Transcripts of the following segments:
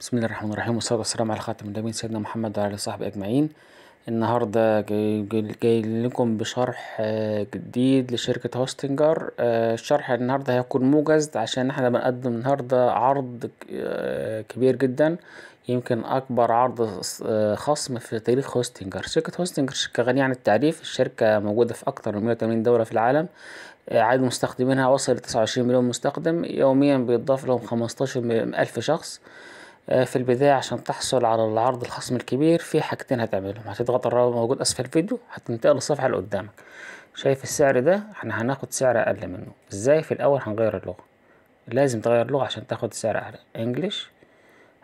بسم الله الرحمن الرحيم والصلاة والسلام على خاتم النبيين سيدنا محمد وعلى صحبه أجمعين النهاردة جاي, جاي, لكم بشرح آه، جديد لشركة هوستنجر آه، الشرح النهاردة هيكون موجز عشان احنا بنقدم النهاردة عرض آه، كبير جدا يمكن أكبر عرض خصم في تاريخ هوستنجر شركة هوستنجر شركة غنية عن التعريف الشركة موجودة في أكثر من 180 دولة في العالم عدد مستخدمينها وصل ل 29 مليون مستخدم يوميا بيتضاف لهم 15 ألف شخص آه، في البداية عشان تحصل على العرض الخصم الكبير في حاجتين هتعملهم هتضغط الرابط موجود أسفل الفيديو هتنتقل للصفحة اللي قدامك شايف السعر ده احنا هناخد سعر أقل منه ازاي في الأول هنغير اللغة لازم تغير اللغة عشان تاخد سعر أعلى انجلش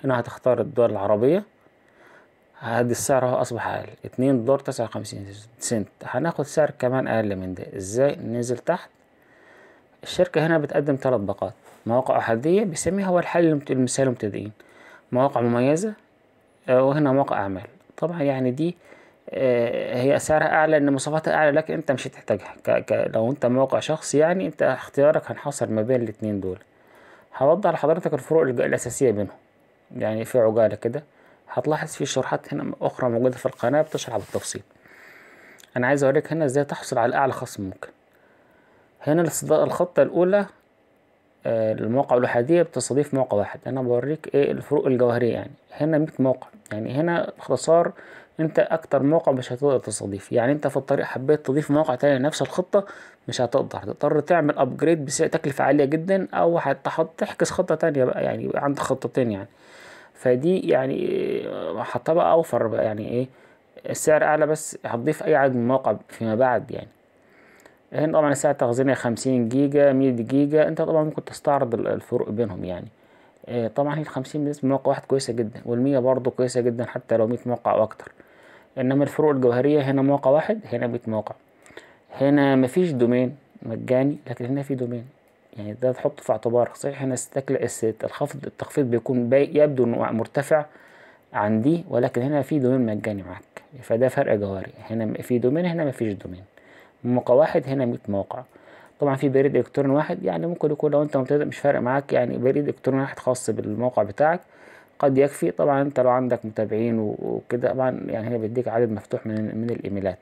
هنا هتختار الدول العربية هادي السعر اهو أصبح أقل اتنين دولار تسعة وخمسين سنت هناخد سعر كمان أقل من ده ازاي ننزل تحت الشركة هنا بتقدم تلات باقات مواقع أحادية بيسميها هو الحل المثالي للمبتدئين مواقع مميزة آه، وهنا مواقع أعمال طبعا يعني دي آه، هي سعرها أعلى إن مواصفاتها أعلى لكن أنت مش هتحتاجها ك... ك... لو أنت موقع شخصي يعني أنت اختيارك هنحصر ما بين الاتنين دول هوضح لحضرتك الفروق الأساسية بينهم يعني في عجالة كده هتلاحظ في شروحات هنا أخرى موجودة في القناة بتشرح بالتفصيل أنا عايز أوريك هنا إزاي تحصل على أعلى خصم ممكن هنا الخطة الأولى آه، المواقع الأحادية بتستضيف موقع واحد أنا بوريك إيه الفروق الجوهرية يعني هنا ميت موقع يعني هنا باختصار أنت أكتر موقع مش هتقدر تستضيف يعني أنت في الطريق حبيت تضيف موقع تاني نفس الخطة مش هتقدر هتضطر تعمل أبجريد بتكلفة عالية جدا أو هتحط تحجز خطة تانية بقى يعني عندك خطتين يعني فدي يعني حطها بقى أوفر بقى يعني إيه السعر أعلى بس هتضيف أي عدد من المواقع فيما بعد يعني هنا طبعا الساعة التخزينية خمسين جيجا مية جيجا انت طبعا ممكن تستعرض الفروق بينهم يعني آه، طبعا هي الخمسين بالنسبة لموقع واحد كويسة جدا والمية برضه كويسة جدا حتى لو مية موقع أو أكتر إنما الفروق الجوهرية هنا موقع واحد هنا مية موقع هنا مفيش دومين مجاني لكن هنا في دومين يعني ده تحطه في اعتبارك صحيح هنا الست الخفض التخفيض بيكون يبدو انه مرتفع عن دي ولكن هنا في دومين مجاني معاك فده فرق جوهري هنا في دومين هنا مفيش دومين موقع واحد هنا 100 موقع طبعا في بريد الكتروني واحد يعني ممكن يكون لو انت مبتدئ مش فارق معاك يعني بريد الكتروني واحد خاص بالموقع بتاعك قد يكفي طبعا انت لو عندك متابعين وكده طبعا يعني هنا بيديك عدد مفتوح من من الايميلات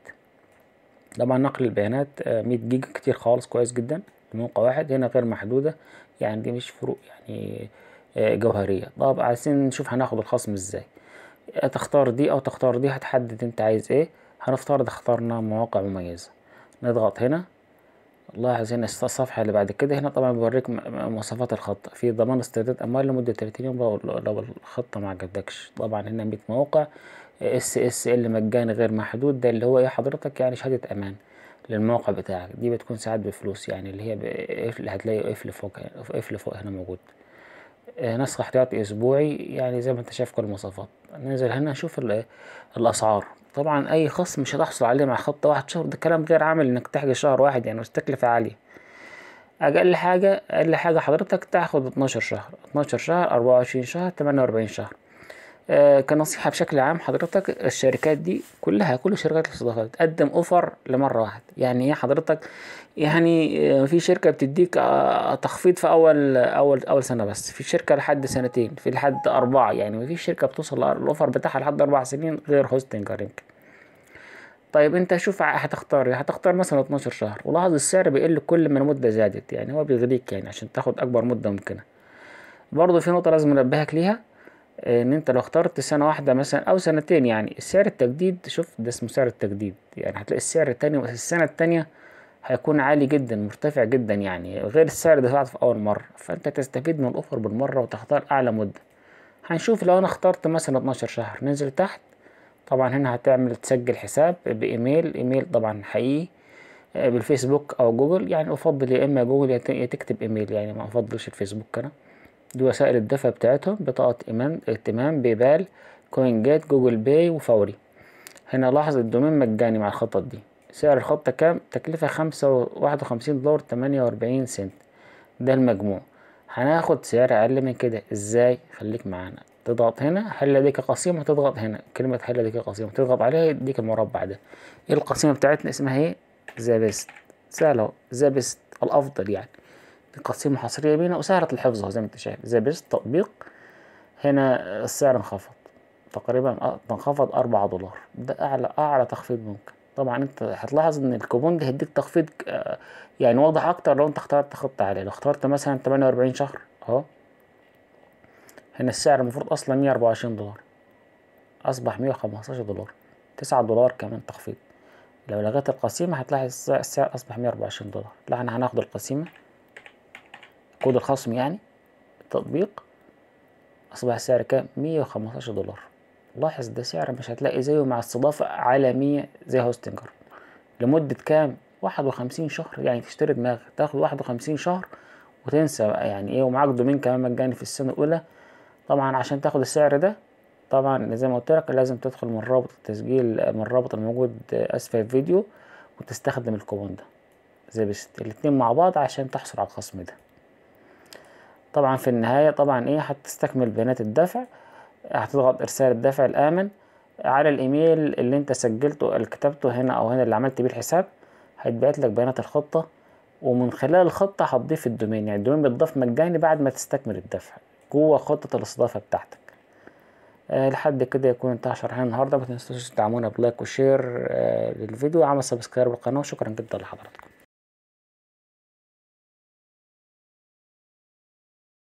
طبعا نقل البيانات 100 آه، جيجا كتير خالص كويس جدا موقع واحد هنا غير محدودة يعني دي مش فروق يعني آه، جوهرية طب عايزين نشوف هناخد الخصم ازاي تختار دي او تختار دي هتحدد انت عايز ايه هنفترض اخترنا مواقع مميزة نضغط هنا لاحظ هنا الصفحة اللي بعد كده هنا طبعا بوريك مواصفات الخط في ضمان استرداد أموال لمدة 30 يوم لو الخطة ما عجبكش طبعا هنا 100 موقع اس اس ال مجاني غير محدود ده اللي هو ايه حضرتك يعني شهادة أمان للموقع بتاعك دي بتكون ساعات بفلوس يعني اللي هي اللي هتلاقي قفل فوق قفل فوق هنا موجود آه، نسخ احتياطي أسبوعي يعني زي ما أنت شايف كل المواصفات ننزل هنا نشوف الأسعار طبعا اي خصم مش هتحصل عليه مع خطة واحد شهر ده كلام غير عامل انك تحجز شهر واحد يعني تكلفة عالية اقل حاجة اقل حاجة حضرتك تاخد اتناشر شهر اتناشر شهر اربعة وعشرين شهر تمانية واربعين شهر آه كنصيحة بشكل عام حضرتك الشركات دي كلها كل شركات الاستضافات تقدم اوفر لمرة واحدة يعني ايه حضرتك يعني آه، في شركة بتديك آه تخفيض في اول اول اول سنة بس في شركة لحد سنتين في لحد اربعة يعني مفيش شركة بتوصل الاوفر بتاعها لحد اربع سنين غير هوستنج يمكن طيب انت شوف هتختار ايه هتختار مثلا 12 شهر ولاحظ السعر بيقل كل ما المدة زادت يعني هو بيغريك يعني عشان تاخد اكبر مدة ممكنة برضو في نقطة لازم انبهك ليها ان انت لو اخترت سنة واحدة مثلا او سنتين يعني سعر التجديد شوف ده اسمه سعر التجديد يعني هتلاقي السعر التاني السنة التانية هيكون عالي جدا مرتفع جدا يعني غير السعر اللي دفعته في اول مرة فانت تستفيد من الاوفر بالمرة وتختار اعلى مدة هنشوف لو انا اخترت مثلا 12 شهر ننزل تحت طبعا هنا هتعمل تسجل حساب بايميل ايميل طبعا حقيقي آه، بالفيسبوك او جوجل يعني افضل يا اما جوجل يا تكتب ايميل يعني ما افضلش الفيسبوك انا دي وسائل الدفع بتاعتهم بطاقة إيمان ائتمان بيبال كوين جيت جوجل باي وفوري هنا لاحظ الدومين مجاني مع الخطط دي سعر الخطة كام تكلفة خمسة وواحد وخمسين دولار تمانية وأربعين سنت ده المجموع هناخد سعر أقل من كده إزاي خليك معانا تضغط هنا هل لديك قسيمة تضغط هنا كلمة هل لديك قسيمة تضغط عليها يديك المربع ده ايه القسيمة بتاعتنا اسمها ايه ذا بيست سهلة ذا بيست الأفضل يعني دي قسيمة حصرية بينا وسهلة الحفظ زي ما انت شايف ذا بيست تطبيق هنا السعر انخفض تقريبا انخفض آه، أربعة دولار ده أعلى أعلى تخفيض ممكن طبعا انت هتلاحظ ان الكوبون ده هيديك تخفيض آه، يعني واضح اكتر لو انت اخترت تخط عليه لو اخترت مثلا 48 شهر اهو هنا السعر المفروض اصلا 124 دولار اصبح 115 دولار 9 دولار كمان تخفيض لو لغيت القسيمة هتلاقي السعر اصبح 124 دولار لا احنا هناخد القسيمة كود الخصم يعني التطبيق اصبح السعر كام 115 دولار لاحظ ده سعر مش هتلاقي زيه مع استضافة عالمية زي هوستنجر لمدة كام 51 شهر يعني تشتري دماغك تاخد 51 شهر وتنسى بقى يعني ايه ومعاك دومين كمان مجاني في السنة الأولى طبعا عشان تاخد السعر ده طبعا زي ما قلت لك لازم تدخل من رابط التسجيل من الرابط الموجود اسفل الفيديو وتستخدم الكوبون ده زي بس الاتنين مع بعض عشان تحصل على الخصم ده طبعا في النهاية طبعا ايه هتستكمل بيانات الدفع هتضغط ارسال الدفع الامن على الايميل اللي انت سجلته اللي كتبته هنا او هنا اللي عملت بيه الحساب هيتبعت لك بيانات الخطة ومن خلال الخطة هتضيف الدومين يعني الدومين بيتضاف مجاني بعد ما تستكمل الدفع جوه خطة الاستضافة بتاعتك أه لحد كده يكون انتهى شرحنا النهاردة متنسوش تدعمونا بلايك وشير أه للفيديو وعمل سبسكرايب للقناة وشكرا جدا لحضراتكم